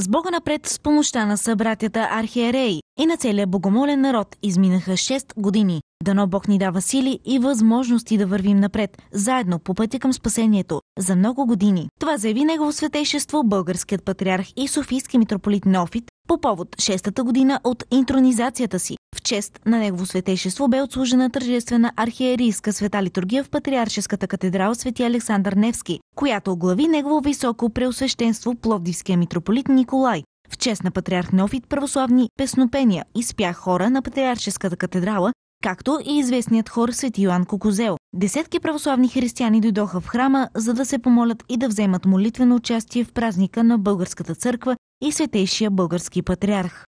С Бога напред с помощта на събратята архиереи и на целия богомолен народ изминаха 6 години. Дано Бог ни дава сили и възможности да вървим напред, заедно по пътя към спасението, за много години. Това заяви негово светейшество българският патриарх и софийски митрополит Нофит по повод шестата година от интронизацията си. В чест на негово светейшество бе отслужена тържествена архиерийска света литургия в Патриаршеската катедрала Свети Александър Невски, която оглави негово високо преосвещенство Пловдивския митрополит Николай. В чест на патриарх Неофит православни песнопения изпях хора на Патриаршеската катедрала както и известният хор Свети Йоан Кокозел. Десетки православни християни дойдоха в храма, за да се помолят и да вземат молитвено участие в празника на Българската църква и Светейшия български патриарх.